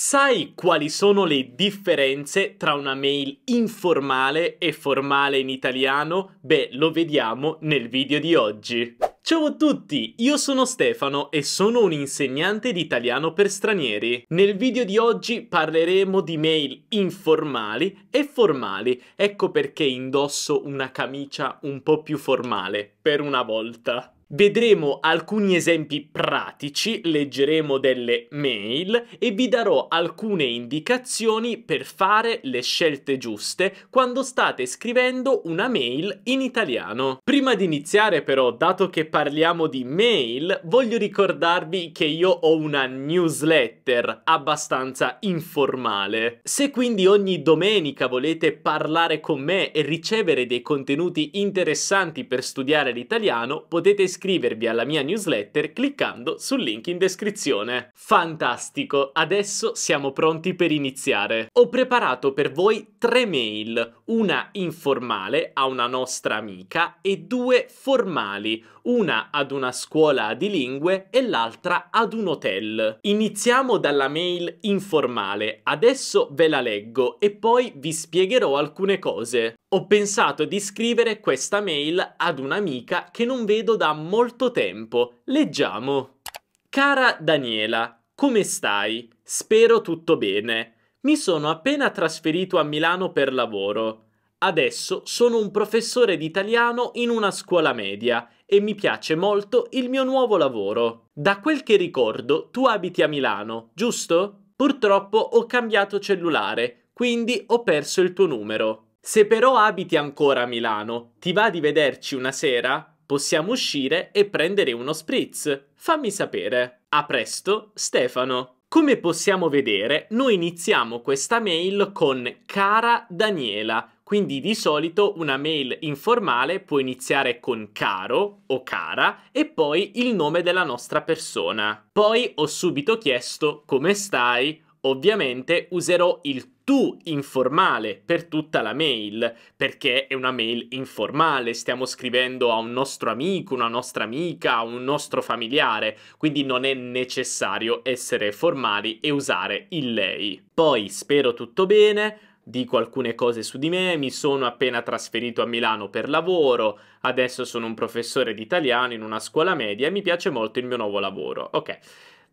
Sai quali sono le differenze tra una mail informale e formale in italiano? Beh, lo vediamo nel video di oggi. Ciao a tutti, io sono Stefano e sono un insegnante di italiano per stranieri. Nel video di oggi parleremo di mail informali e formali, ecco perché indosso una camicia un po' più formale, per una volta. Vedremo alcuni esempi pratici, leggeremo delle mail e vi darò alcune indicazioni per fare le scelte giuste quando state scrivendo una mail in italiano. Prima di iniziare però, dato che parliamo di mail, voglio ricordarvi che io ho una newsletter abbastanza informale. Se quindi ogni domenica volete parlare con me e ricevere dei contenuti interessanti per studiare l'italiano, potete iscrivervi iscrivervi alla mia newsletter cliccando sul link in descrizione. Fantastico, adesso siamo pronti per iniziare. Ho preparato per voi tre mail, una informale a una nostra amica e due formali, una ad una scuola di lingue e l'altra ad un hotel. Iniziamo dalla mail informale, adesso ve la leggo e poi vi spiegherò alcune cose. Ho pensato di scrivere questa mail ad un'amica che non vedo da molto tempo. Leggiamo. Cara Daniela, come stai? Spero tutto bene. Mi sono appena trasferito a Milano per lavoro. Adesso sono un professore di italiano in una scuola media e mi piace molto il mio nuovo lavoro. Da quel che ricordo, tu abiti a Milano, giusto? Purtroppo ho cambiato cellulare, quindi ho perso il tuo numero. Se però abiti ancora a Milano, ti va di vederci una sera? Possiamo uscire e prendere uno spritz. Fammi sapere. A presto, Stefano. Come possiamo vedere, noi iniziamo questa mail con cara Daniela, quindi di solito una mail informale può iniziare con caro o cara e poi il nome della nostra persona. Poi ho subito chiesto come stai Ovviamente userò il tu informale per tutta la mail, perché è una mail informale, stiamo scrivendo a un nostro amico, una nostra amica, a un nostro familiare, quindi non è necessario essere formali e usare il lei. Poi spero tutto bene, dico alcune cose su di me, mi sono appena trasferito a Milano per lavoro, adesso sono un professore di italiano in una scuola media e mi piace molto il mio nuovo lavoro. Ok.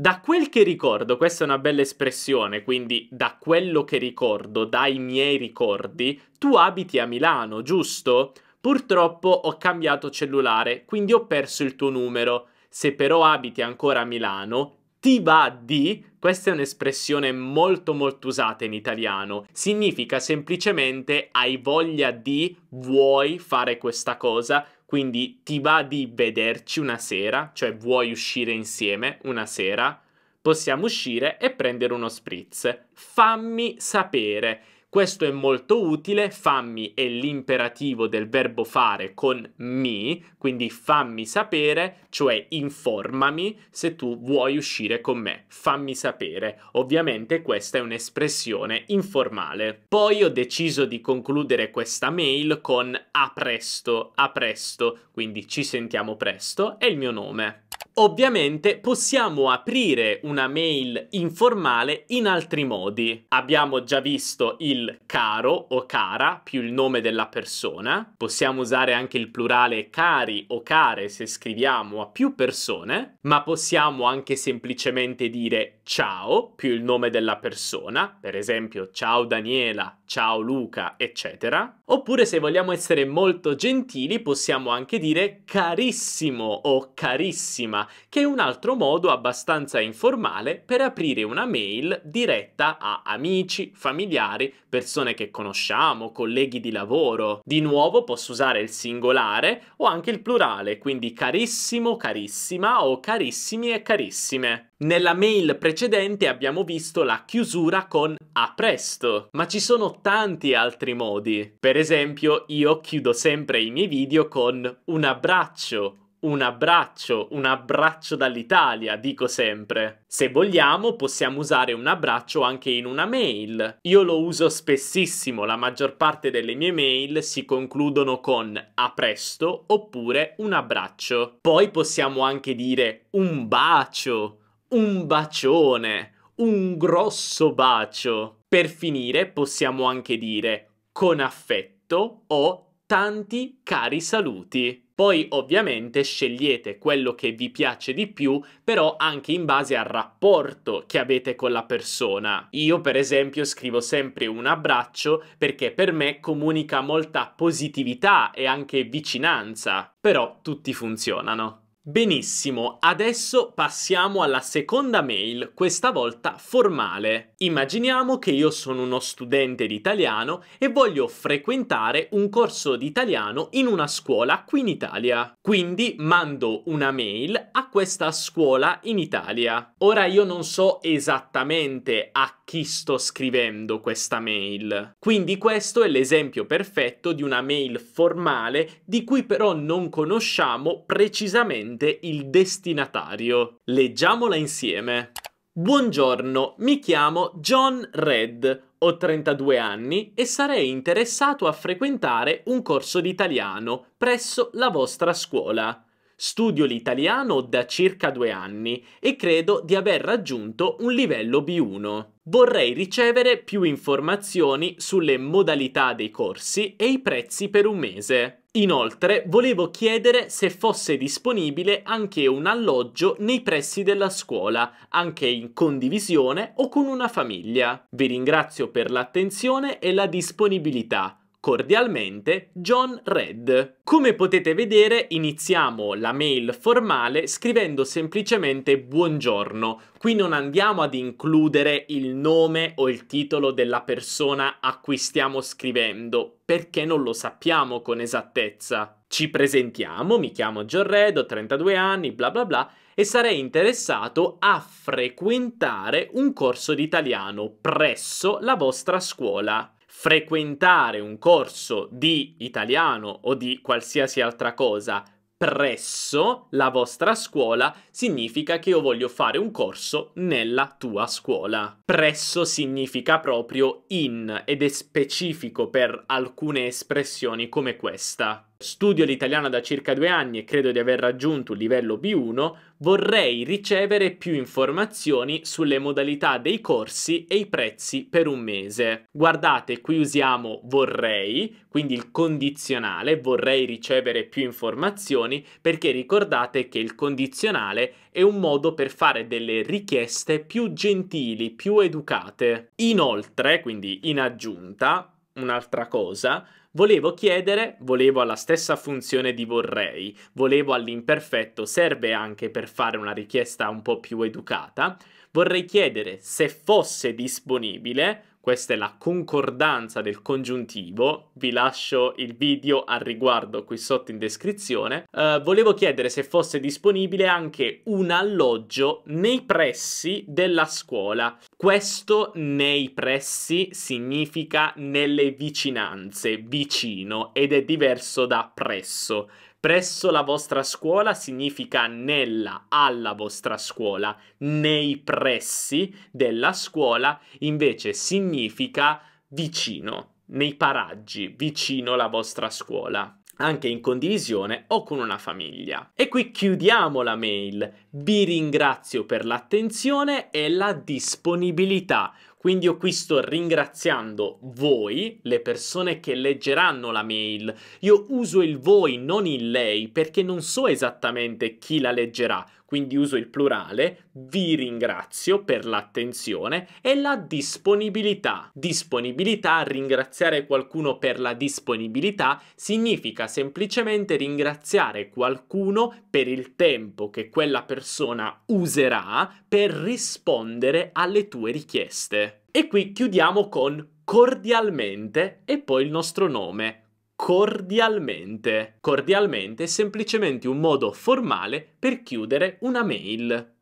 Da quel che ricordo, questa è una bella espressione, quindi da quello che ricordo, dai miei ricordi, tu abiti a Milano, giusto? Purtroppo ho cambiato cellulare, quindi ho perso il tuo numero. Se però abiti ancora a Milano, ti va di, questa è un'espressione molto molto usata in italiano, significa semplicemente hai voglia di, vuoi fare questa cosa, quindi ti va di vederci una sera, cioè vuoi uscire insieme una sera? Possiamo uscire e prendere uno spritz. Fammi sapere. Questo è molto utile, fammi è l'imperativo del verbo fare con mi, quindi fammi sapere, cioè informami se tu vuoi uscire con me, fammi sapere. Ovviamente questa è un'espressione informale. Poi ho deciso di concludere questa mail con a presto, a presto, quindi ci sentiamo presto, è il mio nome. Ovviamente possiamo aprire una mail informale in altri modi. Abbiamo già visto il caro o cara più il nome della persona. Possiamo usare anche il plurale cari o care se scriviamo a più persone, ma possiamo anche semplicemente dire ciao più il nome della persona, per esempio ciao Daniela, ciao Luca, eccetera. Oppure se vogliamo essere molto gentili possiamo anche dire carissimo o carissima che è un altro modo abbastanza informale per aprire una mail diretta a amici, familiari, persone che conosciamo, colleghi di lavoro. Di nuovo posso usare il singolare o anche il plurale, quindi carissimo, carissima o carissimi e carissime. Nella mail precedente abbiamo visto la chiusura con a presto, ma ci sono tanti altri modi. Per esempio, io chiudo sempre i miei video con un abbraccio un abbraccio, un abbraccio dall'Italia, dico sempre. Se vogliamo possiamo usare un abbraccio anche in una mail. Io lo uso spessissimo, la maggior parte delle mie mail si concludono con a presto oppure un abbraccio. Poi possiamo anche dire un bacio, un bacione, un grosso bacio. Per finire possiamo anche dire con affetto o tanti cari saluti. Poi ovviamente scegliete quello che vi piace di più, però anche in base al rapporto che avete con la persona. Io per esempio scrivo sempre un abbraccio perché per me comunica molta positività e anche vicinanza, però tutti funzionano. Benissimo, adesso passiamo alla seconda mail, questa volta formale. Immaginiamo che io sono uno studente di italiano e voglio frequentare un corso di italiano in una scuola qui in Italia. Quindi mando una mail a questa scuola in Italia. Ora io non so esattamente a chi sto scrivendo questa mail. Quindi questo è l'esempio perfetto di una mail formale di cui però non conosciamo precisamente presente il destinatario. Leggiamola insieme. Buongiorno, mi chiamo John Red, ho 32 anni e sarei interessato a frequentare un corso d'italiano presso la vostra scuola. Studio l'italiano da circa due anni e credo di aver raggiunto un livello B1. Vorrei ricevere più informazioni sulle modalità dei corsi e i prezzi per un mese. Inoltre, volevo chiedere se fosse disponibile anche un alloggio nei pressi della scuola, anche in condivisione o con una famiglia. Vi ringrazio per l'attenzione e la disponibilità. Cordialmente, John Red. Come potete vedere, iniziamo la mail formale scrivendo semplicemente buongiorno. Qui non andiamo ad includere il nome o il titolo della persona a cui stiamo scrivendo, perché non lo sappiamo con esattezza. Ci presentiamo, mi chiamo John Red, ho 32 anni, bla bla bla, e sarei interessato a frequentare un corso di italiano presso la vostra scuola frequentare un corso di italiano o di qualsiasi altra cosa presso la vostra scuola significa che io voglio fare un corso nella tua scuola. Presso significa proprio in ed è specifico per alcune espressioni come questa. Studio l'italiano da circa due anni e credo di aver raggiunto un livello B1, vorrei ricevere più informazioni sulle modalità dei corsi e i prezzi per un mese. Guardate, qui usiamo vorrei, quindi il condizionale, vorrei ricevere più informazioni, perché ricordate che il condizionale è un modo per fare delle richieste più gentili, più educate. Inoltre, quindi in aggiunta, un'altra cosa, Volevo chiedere, volevo alla stessa funzione di vorrei, volevo all'imperfetto, serve anche per fare una richiesta un po' più educata. Vorrei chiedere se fosse disponibile questa è la concordanza del congiuntivo, vi lascio il video al riguardo qui sotto in descrizione. Uh, volevo chiedere se fosse disponibile anche un alloggio nei pressi della scuola. Questo nei pressi significa nelle vicinanze, vicino, ed è diverso da presso. Presso la vostra scuola significa nella, alla vostra scuola, nei pressi della scuola invece significa vicino, nei paraggi, vicino alla vostra scuola anche in condivisione o con una famiglia. E qui chiudiamo la mail. Vi ringrazio per l'attenzione e la disponibilità. Quindi io qui sto ringraziando voi, le persone che leggeranno la mail. Io uso il voi, non il lei, perché non so esattamente chi la leggerà quindi uso il plurale, vi ringrazio per l'attenzione e la disponibilità. Disponibilità, ringraziare qualcuno per la disponibilità, significa semplicemente ringraziare qualcuno per il tempo che quella persona userà per rispondere alle tue richieste. E qui chiudiamo con cordialmente e poi il nostro nome cordialmente. Cordialmente è semplicemente un modo formale per chiudere una mail.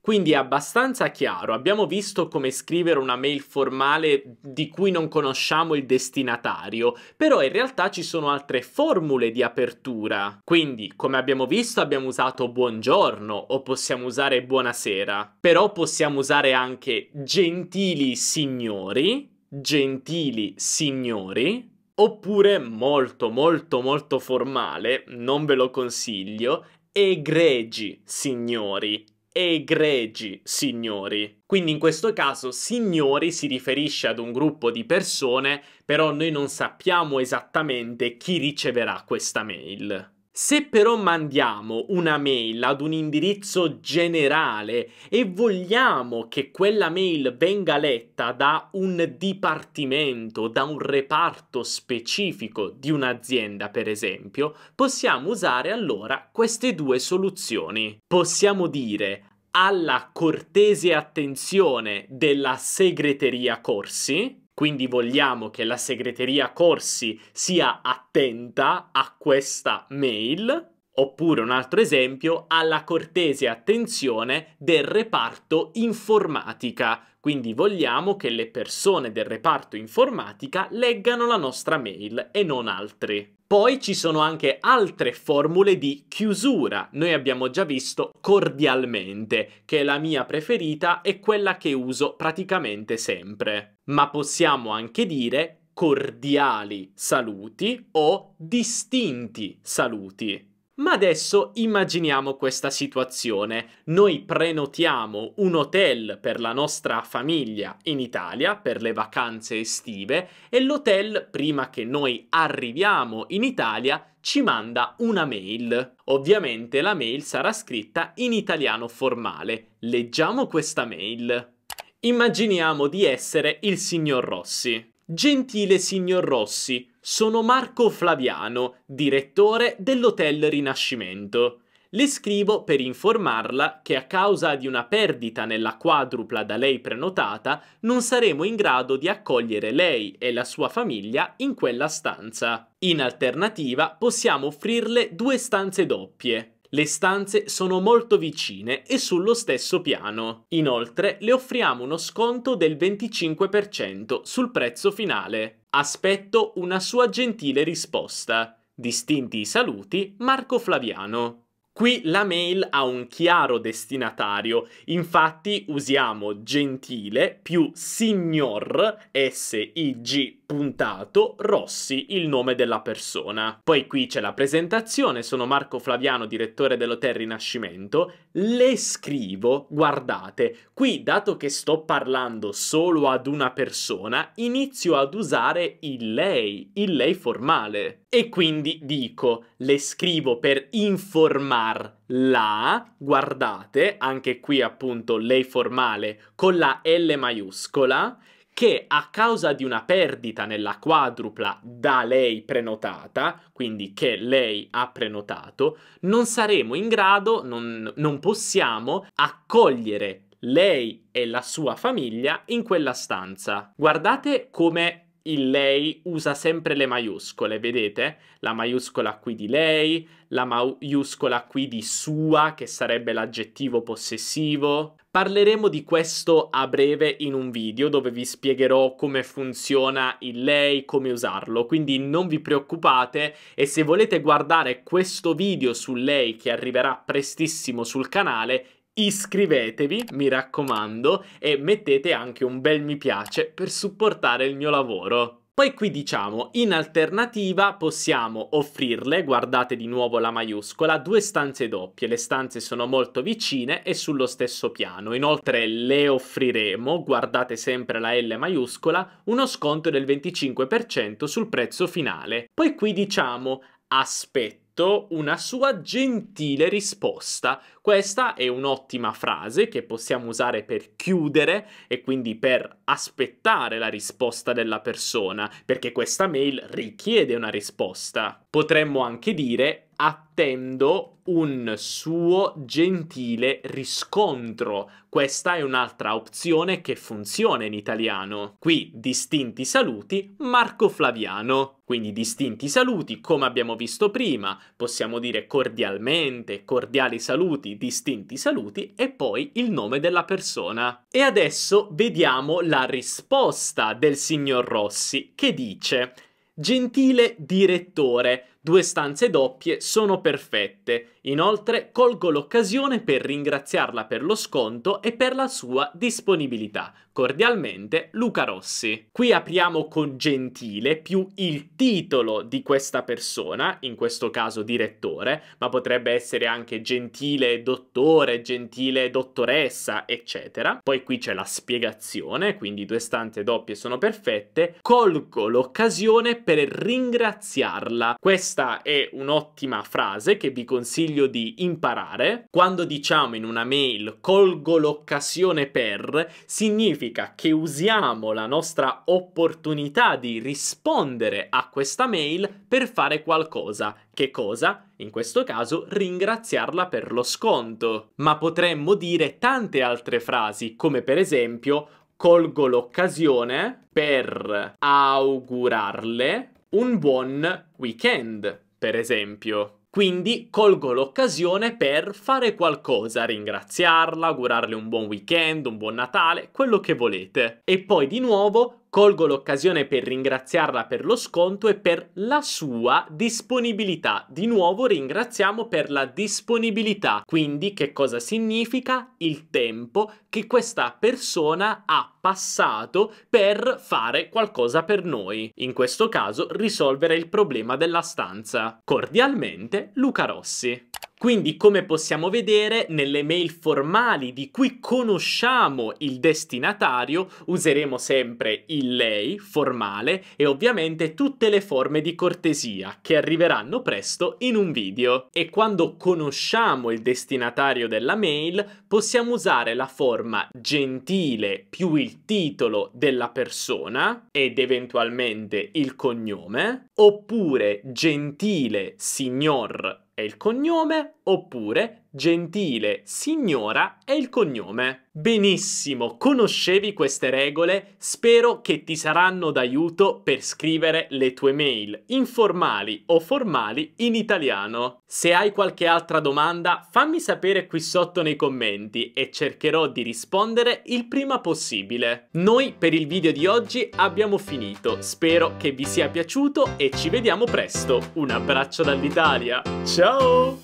Quindi è abbastanza chiaro, abbiamo visto come scrivere una mail formale di cui non conosciamo il destinatario, però in realtà ci sono altre formule di apertura. Quindi, come abbiamo visto, abbiamo usato buongiorno o possiamo usare buonasera, però possiamo usare anche gentili signori, gentili signori, Oppure molto molto molto formale, non ve lo consiglio, egregi signori, egregi signori. Quindi in questo caso signori si riferisce ad un gruppo di persone, però noi non sappiamo esattamente chi riceverà questa mail. Se però mandiamo una mail ad un indirizzo generale e vogliamo che quella mail venga letta da un dipartimento, da un reparto specifico di un'azienda, per esempio, possiamo usare allora queste due soluzioni. Possiamo dire alla cortese attenzione della segreteria corsi quindi vogliamo che la segreteria corsi sia attenta a questa mail. Oppure un altro esempio, alla cortese attenzione del reparto informatica. Quindi vogliamo che le persone del reparto informatica leggano la nostra mail e non altri. Poi ci sono anche altre formule di chiusura. Noi abbiamo già visto cordialmente, che è la mia preferita e quella che uso praticamente sempre. Ma possiamo anche dire cordiali saluti o distinti saluti. Ma adesso immaginiamo questa situazione. Noi prenotiamo un hotel per la nostra famiglia in Italia per le vacanze estive e l'hotel, prima che noi arriviamo in Italia, ci manda una mail. Ovviamente la mail sarà scritta in italiano formale. Leggiamo questa mail. Immaginiamo di essere il signor Rossi. Gentile signor Rossi, sono Marco Flaviano, direttore dell'Hotel Rinascimento. Le scrivo per informarla che a causa di una perdita nella quadrupla da lei prenotata non saremo in grado di accogliere lei e la sua famiglia in quella stanza. In alternativa possiamo offrirle due stanze doppie. Le stanze sono molto vicine e sullo stesso piano. Inoltre le offriamo uno sconto del 25% sul prezzo finale. Aspetto una sua gentile risposta. Distinti i saluti, Marco Flaviano. Qui la mail ha un chiaro destinatario, infatti usiamo gentile più signor, S-I-G puntato, Rossi il nome della persona. Poi qui c'è la presentazione, sono Marco Flaviano, direttore dell'Hotel Rinascimento le scrivo, guardate, qui dato che sto parlando solo ad una persona, inizio ad usare il lei, il lei formale. E quindi dico, le scrivo per informarla, guardate, anche qui appunto lei formale, con la L maiuscola, che a causa di una perdita nella quadrupla da lei prenotata, quindi che lei ha prenotato, non saremo in grado, non, non possiamo accogliere lei e la sua famiglia in quella stanza. Guardate come il lei usa sempre le maiuscole, vedete? La maiuscola qui di lei, la maiuscola qui di sua, che sarebbe l'aggettivo possessivo. Parleremo di questo a breve in un video dove vi spiegherò come funziona il lei, come usarlo, quindi non vi preoccupate e se volete guardare questo video su lei che arriverà prestissimo sul canale Iscrivetevi, mi raccomando, e mettete anche un bel mi piace per supportare il mio lavoro. Poi qui diciamo, in alternativa possiamo offrirle, guardate di nuovo la maiuscola, due stanze doppie, le stanze sono molto vicine e sullo stesso piano. Inoltre le offriremo, guardate sempre la L maiuscola, uno sconto del 25% sul prezzo finale. Poi qui diciamo, aspetto una sua gentile risposta. Questa è un'ottima frase che possiamo usare per chiudere e quindi per aspettare la risposta della persona, perché questa mail richiede una risposta. Potremmo anche dire attendo un suo gentile riscontro. Questa è un'altra opzione che funziona in italiano. Qui distinti saluti Marco Flaviano. Quindi distinti saluti, come abbiamo visto prima, possiamo dire cordialmente, cordiali saluti, distinti saluti e poi il nome della persona. E adesso vediamo la risposta del signor Rossi che dice Gentile direttore, due stanze doppie sono perfette. Inoltre colgo l'occasione per ringraziarla per lo sconto e per la sua disponibilità. Cordialmente, Luca Rossi. Qui apriamo con Gentile più il titolo di questa persona, in questo caso direttore, ma potrebbe essere anche Gentile dottore, Gentile dottoressa, eccetera. Poi qui c'è la spiegazione, quindi due stanze doppie sono perfette. Colgo l'occasione per ringraziarla. Questa è un'ottima frase che vi consiglio di imparare. Quando diciamo in una mail colgo l'occasione per, significa significa che usiamo la nostra opportunità di rispondere a questa mail per fare qualcosa. Che cosa? In questo caso ringraziarla per lo sconto. Ma potremmo dire tante altre frasi, come per esempio colgo l'occasione per augurarle un buon weekend, per esempio. Quindi colgo l'occasione per fare qualcosa, ringraziarla, augurarle un buon weekend, un buon Natale, quello che volete. E poi di nuovo Colgo l'occasione per ringraziarla per lo sconto e per la sua disponibilità. Di nuovo ringraziamo per la disponibilità. Quindi che cosa significa? Il tempo che questa persona ha passato per fare qualcosa per noi. In questo caso risolvere il problema della stanza. Cordialmente Luca Rossi. Quindi, come possiamo vedere, nelle mail formali di cui conosciamo il destinatario useremo sempre il lei formale e ovviamente tutte le forme di cortesia che arriveranno presto in un video. E quando conosciamo il destinatario della mail, possiamo usare la forma gentile più il titolo della persona ed eventualmente il cognome, oppure gentile signor è il cognome oppure gentile, signora è il cognome. Benissimo, conoscevi queste regole? Spero che ti saranno d'aiuto per scrivere le tue mail, informali o formali, in italiano. Se hai qualche altra domanda, fammi sapere qui sotto nei commenti e cercherò di rispondere il prima possibile. Noi per il video di oggi abbiamo finito, spero che vi sia piaciuto e ci vediamo presto. Un abbraccio dall'Italia, ciao!